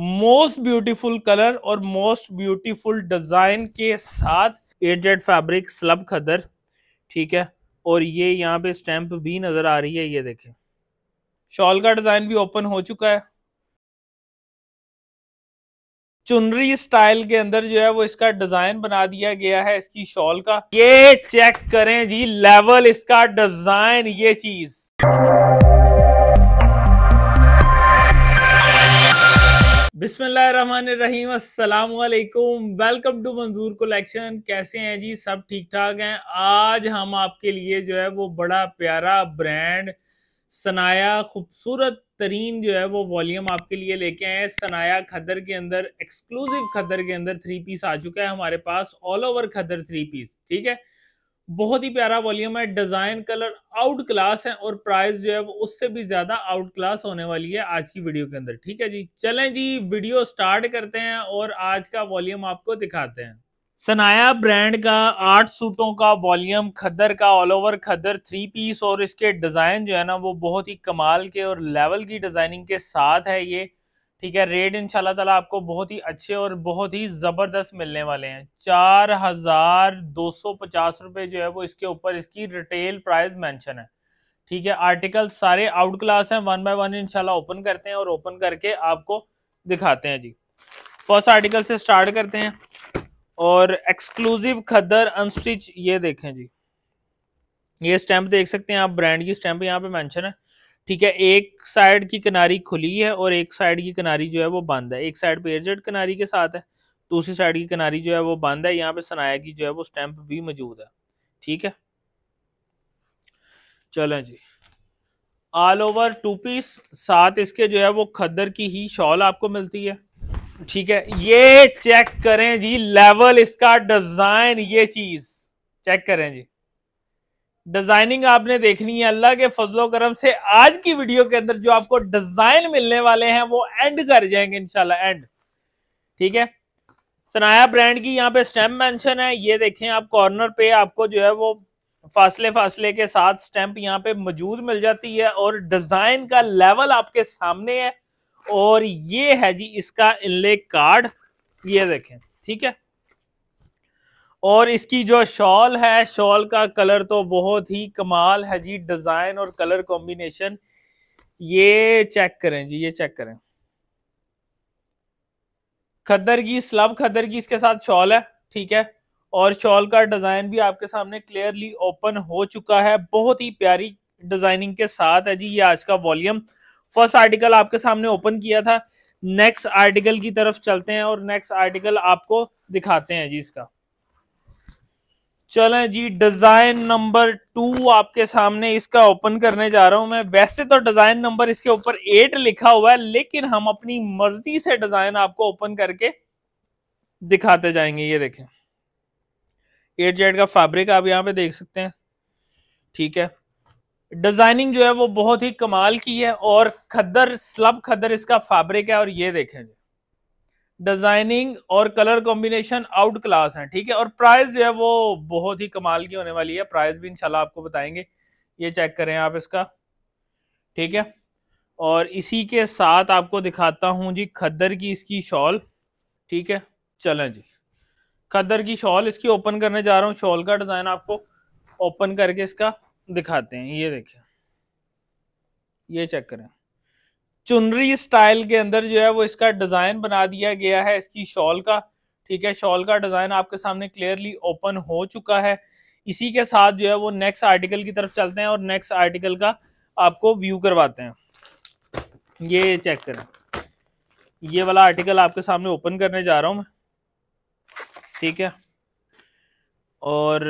most beautiful colour और most beautiful design के साथ एडेड फैब्रिक स्लब खदर ठीक है और ये यहाँ पे स्टैम्प भी नजर आ रही है ये देखें शॉल का डिजाइन भी ओपन हो चुका है चुनरी स्टाइल के अंदर जो है वो इसका डिजाइन बना दिया गया है इसकी शॉल का ये चेक करें जी लेवल इसका डिजाइन ये चीज बिस्मिल्लाकुम वेलकम टू मंजूर कलेक्शन कैसे हैं जी सब ठीक ठाक हैं आज हम आपके लिए जो है वो बड़ा प्यारा ब्रांड सनाया खूबसूरत तरीन जो है वो वॉल्यूम आपके लिए लेके आए हैं सनाया खदर के अंदर एक्सक्लूसिव खदर के अंदर थ्री पीस आ चुका है हमारे पास all over khaddar three piece ठीक है बहुत ही प्यारा वॉल्यूम है डिजाइन कलर आउट क्लास है और प्राइस जो है वो उससे भी ज्यादा आउट क्लास होने वाली है आज की वीडियो के अंदर ठीक है जी चलें जी वीडियो स्टार्ट करते हैं और आज का वॉल्यूम आपको दिखाते हैं सनाया ब्रांड का आठ सूटों का वॉल्यूम खदर का all over khaddar three piece और इसके डिज़ाइन जो है ना वो बहुत ही कमाल के और लेवल की डिज़ाइनिंग के साथ है ये ठीक है रेट इनशाला तला आपको बहुत ही अच्छे और बहुत ही ज़बरदस्त मिलने वाले हैं चार हज़ार दो सौ पचास रुपये जो है वो इसके ऊपर इसकी रिटेल प्राइस मेंशन है ठीक है आर्टिकल सारे आउट क्लास हैं वन बाय वन इनशाला ओपन करते हैं और ओपन करके आपको दिखाते हैं जी फर्स्ट आर्टिकल से स्टार्ट करते हैं और एक्सक्लूसिव खदर अनस्टिच ये देखें जी ये स्टैम्प देख सकते हैं आप ब्रांड की स्टैम्प यहाँ पे मैंशन है ठीक है एक साइड की किनारी खुली है और एक साइड की किनारी जो है वो बंद है एक साइड एयरजेट किनारी के साथ है दूसरी तो साइड की किनारी जो है वो बंद है यहाँ पे सनाया की जो है वो स्टैंप भी मौजूद है ठीक है चलो जी ऑल ओवर टू पीस साथ इसके जो है वो खद्दर की ही शॉल आपको मिलती है ठीक है ये चेक करें जी लेवल इसका डिजाइन ये चीज चेक करें जी डिजाइनिंग आपने देखनी है अल्लाह के फजलो करम से आज की वीडियो के अंदर जो आपको डिजाइन मिलने वाले हैं वो एंड कर जाएंगे इनशाला एंड ठीक है सनाया ब्रांड की यहाँ पे स्टैम्प मेंशन है ये देखें आप कॉर्नर पे आपको जो है वो फासले फासले के साथ स्टैम्प यहाँ पे मौजूद मिल जाती है और डिजाइन का लेवल आपके सामने है और ये है जी इसका इनले कार्ड ये देखें ठीक है और इसकी जो शॉल है शॉल का कलर तो बहुत ही कमाल है जी डिजाइन और कलर कॉम्बिनेशन ये चेक करें जी ये चेक करें खदर की स्लब खदर की इसके साथ शॉल है ठीक है और शॉल का डिजाइन भी आपके सामने क्लियरली ओपन हो चुका है बहुत ही प्यारी डिजाइनिंग के साथ है जी ये आज का वॉल्यूम फर्स्ट आर्टिकल आपके सामने ओपन किया था नेक्स्ट आर्टिकल की तरफ चलते हैं और नेक्स्ट आर्टिकल आपको दिखाते हैं जी इसका चलें जी डिजाइन नंबर टू आपके सामने इसका ओपन करने जा रहा हूं मैं वैसे तो डिजाइन नंबर इसके ऊपर एट लिखा हुआ है लेकिन हम अपनी मर्जी से डिजाइन आपको ओपन करके दिखाते जाएंगे ये देखें एट जेड का फैब्रिक आप यहाँ पे देख सकते हैं ठीक है डिजाइनिंग जो है वो बहुत ही कमाल की है और खदर स्लब खदर इसका फैब्रिक है और ये देखें डिजाइनिंग और कलर कॉम्बिनेशन आउट क्लास है ठीक है और प्राइस जो है वो बहुत ही कमाल की होने वाली है प्राइस भी इंशाल्लाह आपको बताएंगे ये चेक करें आप इसका ठीक है और इसी के साथ आपको दिखाता हूं जी खद्दर की इसकी शॉल ठीक है चलें जी खद्दर की शॉल इसकी ओपन करने जा रहा हूँ शॉल का डिज़ाइन आपको ओपन करके इसका दिखाते हैं ये देखें ये चेक करें चुनरी स्टाइल के अंदर जो है वो इसका डिजाइन बना दिया गया है इसकी शॉल का ठीक है शॉल का डिजाइन आपके सामने क्लियरली ओपन हो चुका है इसी के साथ जो है वो नेक्स्ट आर्टिकल की तरफ चलते हैं और नेक्स्ट आर्टिकल का आपको व्यू करवाते हैं ये चेक करें ये वाला आर्टिकल आपके सामने ओपन करने जा रहा हूँ मैं ठीक है और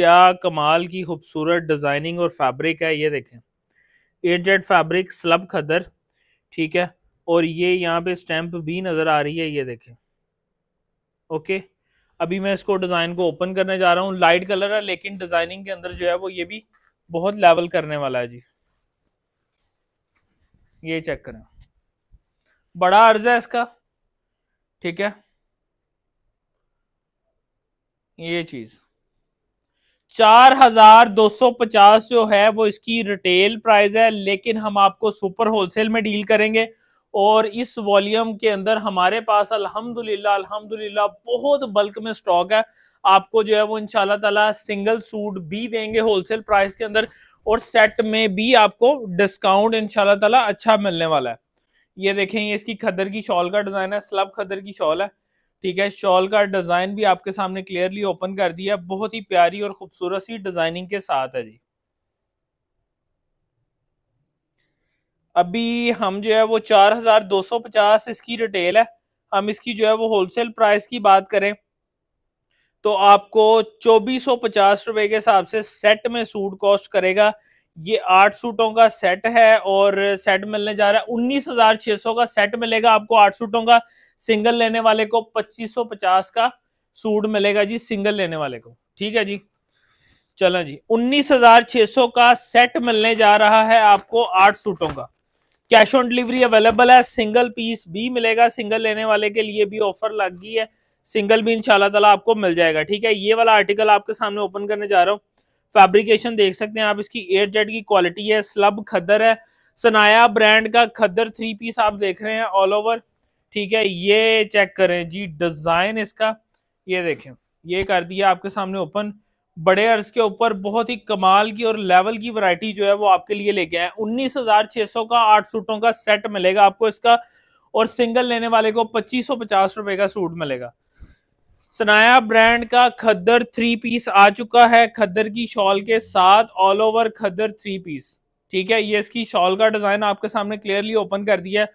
क्या कमाल की खूबसूरत डिज़ाइनिंग और फैब्रिक है ये देखें एट फैब्रिक स्लब खदर ठीक है और ये यहाँ पे स्टैम्प भी नज़र आ रही है ये देखें ओके अभी मैं इसको डिज़ाइन को ओपन करने जा रहा हूँ लाइट कलर है लेकिन डिज़ाइनिंग के अंदर जो है वो ये भी बहुत लेवल करने वाला है जी ये चेक करें बड़ा अर्ज है इसका ठीक है ये चीज़ चार हजार दो सौ पचास जो है वो इसकी रिटेल प्राइस है लेकिन हम आपको सुपर होलसेल में डील करेंगे और इस वॉल्यूम के अंदर हमारे पास अल्हम्दुलिल्लाह अल्हम्दुलिल्लाह बहुत बल्क में स्टॉक है आपको जो है वो इनशाला तला सिंगल सूट भी देंगे होलसेल प्राइस के अंदर और सेट में भी आपको डिस्काउंट इनशाला अच्छा मिलने वाला है ये देखें ये इसकी खदर की शॉल का डिज़ाइन है स्लब खदर की शॉल है ठीक है शॉल का डिजाइन भी आपके सामने क्लियरली ओपन कर दिया बहुत ही प्यारी और खूबसूरत सी डिजाइनिंग के साथ है जी अभी हम जो है वो चार हजार दो सौ पचास इसकी रिटेल है हम इसकी जो है वो होलसेल प्राइस की बात करें तो आपको चौबीस सौ पचास रुपए के हिसाब से सेट में सूट कॉस्ट करेगा ये आठ सूटों का सेट है और सेट मिलने जा रहा है उन्नीस हजार छह सौ का सेट मिलेगा आपको आठ सूटों का सिंगल लेने वाले को पच्चीस सौ पचास का सूट मिलेगा जी सिंगल लेने वाले को ठीक है जी चलो जी उन्नीस हजार छह सौ का सेट मिलने जा रहा है आपको आठ सूटों का कैश ऑन डिलीवरी अवेलेबल है सिंगल पीस भी मिलेगा सिंगल लेने वाले के लिए भी ऑफर लग गई है सिंगल भी इंशाल्लाह ताला आपको मिल जाएगा ठीक है ये वाला आर्टिकल आपके सामने ओपन करने जा रहा हूँ फैब्रिकेशन देख सकते हैं आप इसकी एयर जेट की क्वालिटी है स्लब खदर है सनाया ब्रांड का खदर थ्री पीस आप देख रहे हैं ऑल ओवर ठीक है ये चेक करें जी डिजाइन इसका ये देखें ये कर दिया आपके सामने ओपन बड़े अर्ज के ऊपर बहुत ही कमाल की और लेवल की वैरायटी जो है वो आपके लिए लेके आए उन्नीस हजार छह सौ का आठ सूटों का सेट मिलेगा आपको इसका और सिंगल लेने वाले को पच्चीस सौ पचास रुपए का सूट मिलेगा सनाया ब्रांड का खद्दर थ्री पीस आ चुका है खद्दर की शॉल के साथ all over khaddar three piece ठीक है ये इसकी शॉल का डिजाइन आपके सामने क्लियरली ओपन कर दिया है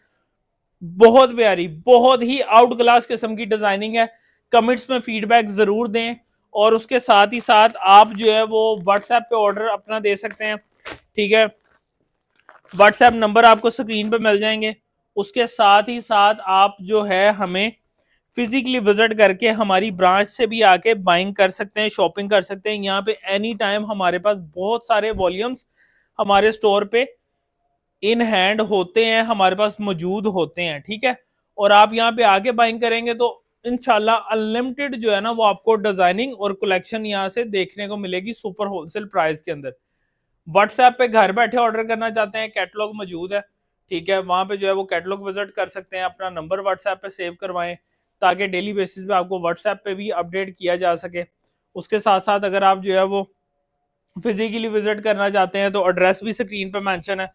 बहुत प्यारी बहुत ही आउट क्लास किस्म की डिजाइनिंग है कमेंट्स में फीडबैक जरूर दें और उसके साथ ही साथ आप जो है वो व्हाट्सएप पे ऑर्डर अपना दे सकते हैं ठीक है व्हाट्सएप नंबर आपको स्क्रीन पे मिल जाएंगे उसके साथ ही साथ आप जो है हमें फिजिकली विजिट करके हमारी ब्रांच से भी आके बाइंग कर सकते हैं शॉपिंग कर सकते हैं यहाँ पे एनी टाइम हमारे पास बहुत सारे वॉल्यूम्स हमारे स्टोर पे इन हैंड होते हैं हमारे पास मौजूद होते हैं ठीक है और आप यहाँ पे आके बाइंग करेंगे तो इनशाला अनलिमिटेड जो है ना वो आपको डिजाइनिंग और कलेक्शन यहाँ से देखने को मिलेगी सुपर होलसेल प्राइस के अंदर व्हाट्सएप पे घर बैठे ऑर्डर करना चाहते हैं कैटलॉग मौजूद है ठीक है वहां पे जो है वो कैटलॉग विजिट कर सकते हैं अपना नंबर व्हाट्सएप पे सेव करवाएं ताकि डेली बेसिस पे आपको व्हाट्सएप पे भी अपडेट किया जा सके उसके साथ साथ अगर आप जो है वो फिजिकली विजिट करना चाहते हैं तो एड्रेस भी स्क्रीन पर मैंशन है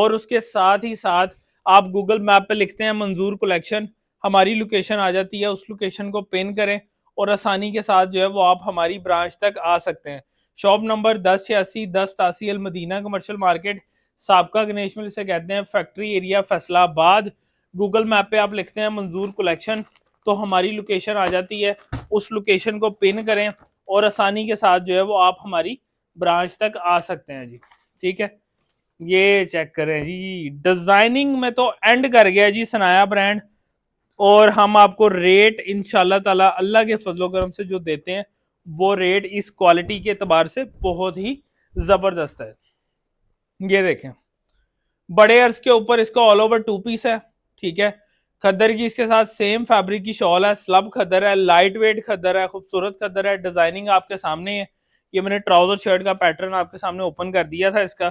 और उसके साथ ही साथ आप गूगल मैप पर लिखते हैं मंजूर कलेक्शन हमारी लोकेशन आ जाती है उस लोकेशन को पिन करें और आसानी के साथ जो है वो आप हमारी ब्रांच तक आ सकते हैं शॉप नंबर दस छियासी दस तासी अलमदीना कमर्शल मार्केट सबका गणेश मिल से कहते हैं factory area Faisalabad Google map पे आप लिखते हैं मंजूर कलेक्शन तो हमारी लोकेशन आ जाती है उस लोकेशन को पिन करें और आसानी के साथ जो है वो आप हमारी ब्रांच तक आ सकते हैं जी ठीक है ये चेक करें जी डिज़ाइनिंग में तो एंड कर गया जी सनाया ब्रांड और हम आपको रेट इन ताला अल्लाह के फजलो करम से जो देते हैं वो रेट इस क्वालिटी के अतबार से बहुत ही ज़बरदस्त है ये देखें बड़े अर्ज के ऊपर इसका ऑल ओवर टू पीस है ठीक है खदर की इसके साथ सेम फैब्रिक की शॉल है स्लब खदर है लाइट वेट खदर है खूबसूरत खदर है डिजाइनिंग आपके सामने है ये मैंने ट्राउजर शर्ट का पैटर्न आपके सामने ओपन कर दिया था इसका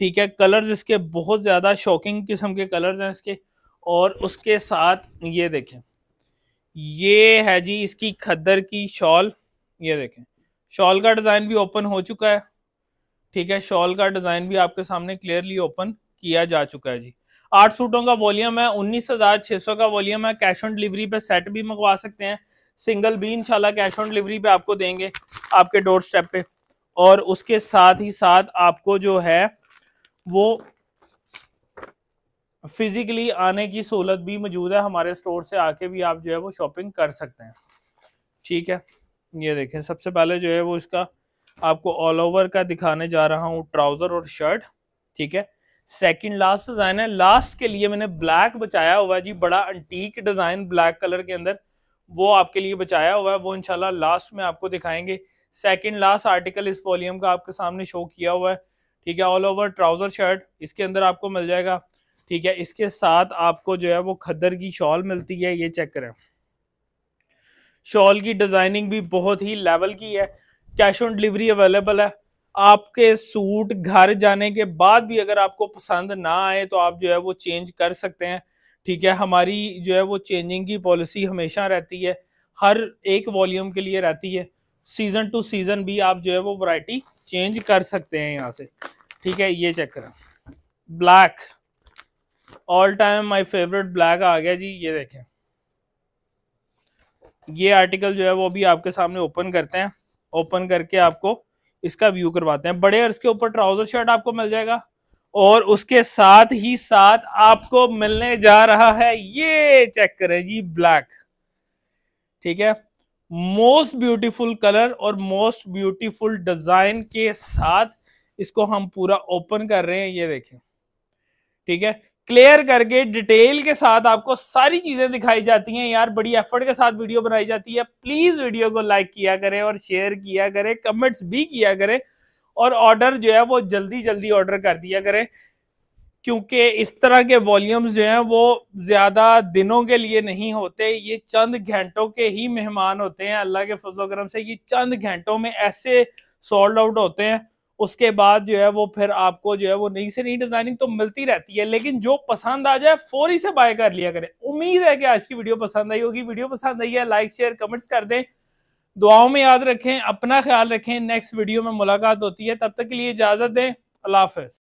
ठीक है कलर्स इसके बहुत ज्यादा शॉकिंग किस्म के कलर्स हैं इसके और उसके साथ ये देखें ये है जी इसकी खद्दर की शॉल ये देखें शॉल का डिजाइन भी ओपन हो चुका है ठीक है शॉल का डिजाइन भी आपके सामने क्लियरली ओपन किया जा चुका है जी आठ सूटों का वॉल्यूम है उन्नीस हजार छह सौ का वॉल्यूम है कैश ऑन डिलीवरी पे सेट भी मंगवा सकते हैं सिंगल भी इंशाल्लाह कैश ऑन डिलीवरी पे आपको देंगे आपके डोर स्टेप पे और उसके साथ ही साथ आपको जो है वो फिजिकली आने की सहूलत भी मौजूद है हमारे स्टोर से आके भी आप जो है वो शॉपिंग कर सकते हैं ठीक है ये देखें सबसे पहले जो है वो इसका आपको ऑल ओवर का दिखाने जा रहा हूँ ट्राउज़र और शर्ट ठीक है सेकंड लास्ट डिज़ाइन है लास्ट के लिए मैंने ब्लैक बचाया हुआ है जी बड़ा अंटीक डिज़ाइन ब्लैक कलर के अंदर वो आपके लिए बचाया हुआ है वो इनशाला लास्ट में आपको दिखाएंगे सेकंड लास्ट आर्टिकल इस वॉल्यूम का आपके सामने शो किया हुआ है ठीक है ऑल ओवर ट्राउज़र शर्ट इसके अंदर आपको मिल जाएगा ठीक है इसके साथ आपको जो है वो खद्दर की शॉल मिलती है ये चेक करें शॉल की डिज़ाइनिंग भी बहुत ही लेवल की है कैश ऑन डिलीवरी अवेलेबल है आपके सूट घर जाने के बाद भी अगर आपको पसंद ना आए तो आप जो है वो चेंज कर सकते हैं ठीक है हमारी जो है वो चेंजिंग की पॉलिसी हमेशा रहती है हर एक वॉल्यूम के लिए रहती है सीजन टू सीजन भी आप जो है वो वैरायटी चेंज कर सकते हैं यहाँ से ठीक है ये चेक करें black all time my favourite black आ गया जी ये देखें ये आर्टिकल जो है वो अभी आपके सामने ओपन करते हैं ओपन करके आपको इसका व्यू करवाते हैं बड़े अर्ज के ऊपर ट्राउजर शर्ट आपको मिल जाएगा और उसके साथ ही साथ आपको मिलने जा रहा है ये चेक करें जी ब्लैक ठीक है मोस्ट ब्यूटीफुल कलर और मोस्ट ब्यूटीफुल डिजाइन के साथ इसको हम पूरा ओपन कर रहे हैं ये देखें ठीक है क्लियर करके डिटेल के साथ आपको सारी चीजें दिखाई जाती हैं यार बड़ी एफर्ट के साथ वीडियो बनाई जाती है प्लीज वीडियो को लाइक किया करें और शेयर किया करें कमेंट्स भी किया करें और ऑर्डर जो है वो जल्दी जल्दी ऑर्डर कर दिया करें क्योंकि इस तरह के वॉल्यूम्स जो हैं वो ज़्यादा दिनों के लिए नहीं होते ये चंद घंटों के ही मेहमान होते हैं अल्लाह के फजल करम से ये चंद घंटों में ऐसे सॉल्ड आउट होते हैं उसके बाद जो है वो फिर आपको जो है वो नई से नई डिजाइनिंग तो मिलती रहती है लेकिन जो पसंद आ जाए फौरी से बाय कर लिया करें उम्मीद है कि आज की वीडियो पसंद आई होगी वीडियो पसंद आई है लाइक शेयर कमेंट्स कर दें दुआओं में याद रखें अपना ख्याल रखें नेक्स्ट वीडियो में मुलाकात होती है तब तक के लिए इजाजत दें अल्लाह हाफ